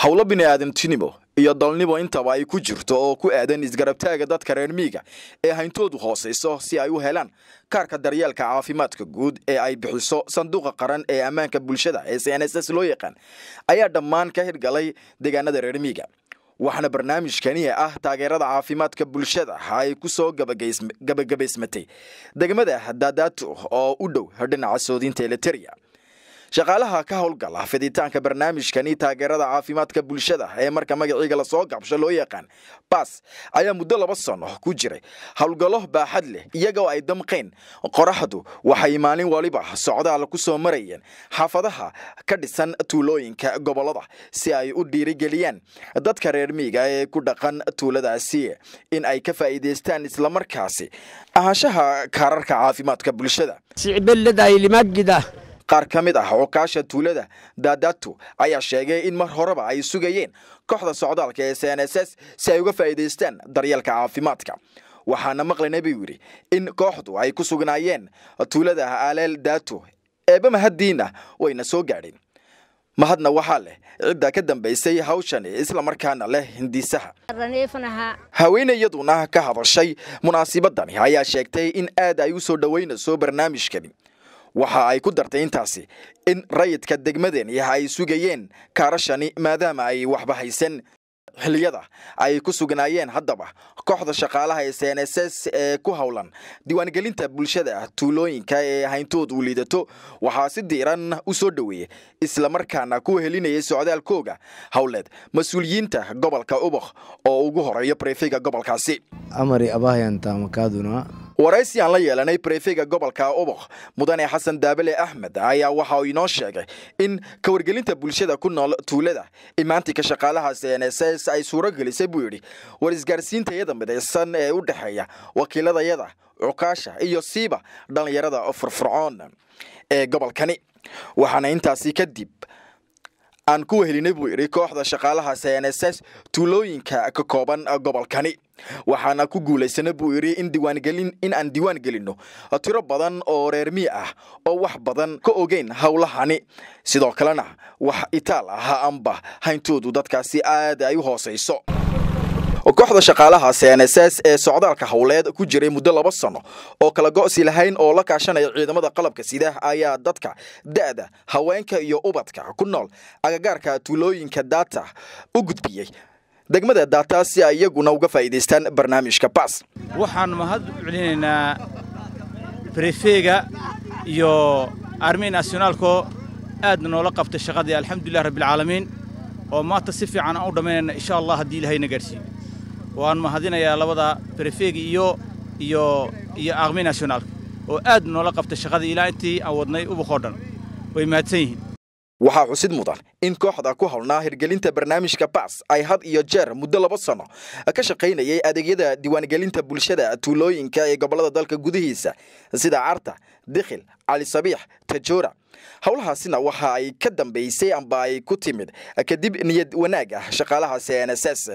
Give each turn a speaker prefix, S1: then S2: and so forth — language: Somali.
S1: howlo bini'aadamtinimo iyo dalnibo intaba ay ku jirto oo ku aadan isgarabtaaga dadka reer miiga ee hayntoodu hoosayso si ay u helaan kaarka daryeelka caafimaadka guud ee ay bixiso sanduuqa qaran ee ammaanka bulshada ee s loo yaqaan ayaa dhammaan ka hirgalay deegaanada reer miiga waxaana barnaamijkaniya ah taageerada caafimaadka bulshada ay ku soo gabagabaysmatay degmada daadaato oo u dhow dhinaca soodinta eliteria shaqaalaha ka howlgala fiditaanka barnaamijkani taageerada caafimaadka bulshada ee marka magaciiga lasoo gabsho loo yaqaan baas ayaa muddo laba sano ku jiray howlgallo baaxad leh iyagoo ay damqeen qoraxdu waxay maalin waliba socdaal ku soo marayeen xaafadaha ka dhisan tuulooyinka gobolada si ay u dhiirigeliyaan dadka reer miiga ee ku dhaqan tuuladaasi in ay ka faa'iidaystaan islamarkaasi ahaanshaha kaararka caafimaadka bulshada qaar ka mid ah oo tuulada daadato ayaa sheegay in mar horeba ay sugayeen kooxda socdaalka ee s s si ay uga faa'iidaystaan daryeelka caafimaadka waxaana maqlaynay buu yidhi in kooxdu ay ku sugnaayeen tuulada aleel daato eebama haddiina wayna soo gaadheen mahadna waxaa leh cidda ka dambaysay hawshani isla markaana leh hindisaha haweenayyaduna ka hadashay munaasibadani ayaa sheegtay in aad ay u soo dhoweynayso barnaamijkani waxa ay ku dartay intaasi in rayidka degmadeen yaha ay sugayeen kaarashani maadaama ay waxba haysan xiliyada ay ku sugnaayeen haddaba kooxda shaqaalaha ee c s s ee ku howlan diiwaangelinta bulshada tuulooyinka ee hayntood uu liidato waxaa si diiran u soo dhoweeyey islamarkaana ku helinayay socdaalkooga howleed mas-uuliyiinta gobolka ubaq oo ugu horeeyo brefiga gobolkaasi amari abahyantamakaaduna waraysi aan la yeelanay brefega gobolka ubaq mudane xasan daabale axmed ayaa waxa uu inoo sheegay in ka wargelinta bulshada ku nool tuulada imaantika shaqaalaha cns s ay suuro gelisay buu yidhi war isgaarsiintayada midaysan ee u dhexeeya wakiiladayada cukaasha iyo siiba dhallinyarada furfurcoon ee gobolkani waxaana intaasi kadib aan ku wehelinay buu idhi kooxda shaqaalaha cnss tuulooyinka ka kooban ah, gobolkani waxaana ku guulaysanay buu idhi in aan diiwaan gelinno tiro badan oo reer mii ah oo wax badan ka ogeyn howlahani sidoo kalena wax itaal ah anba hayntoodu dadkaasi aad ay u hoosayso kooxda shaqaalaha cnss ee socdaalka howleed ku jiray muddo laba sano oo kala go'si lahayn oo la kaashanaya ciidamada qalabka sida ayaa dadka da'da haweenka iyo ubadka ku nool agagaarka tuulooyinka data u gudbiyey degmada data si ay iyaguna uga faa'iidaystaan barnaamijka bas
S2: waxaan mahad celinaynaa brefeega iyo armi nationaalko aad noola qabtay shaqadii alxamdulilah rabbialcaalamiin oo maanta si fiican aan u dhammaynayna insha allah haddii ilahayna gaadhsiiyo waan mahadinayaa labada brefeg iyo iyo iyo aaqmi nationaalka oo aad noola qabtay shaqadii ilaa intii aan wadnay ubuqoo dhan way mahadsan yihiin
S1: waxaa xusid mudan
S2: in kooxda ku howlnaa hirgelinta
S1: barnaamijka bas ay had iyo jeer muddo labo sano ka shaqaynayay adeegyada diiwaangelinta bulshada tuulooyinka ee gobollada dalka gudihiisa sida carta dikhil cali sabiix tajoora howlahaasina waxa ay ka dambaysay amba ay ku timid kadib niyad wanaag ah shaqaalaha c n s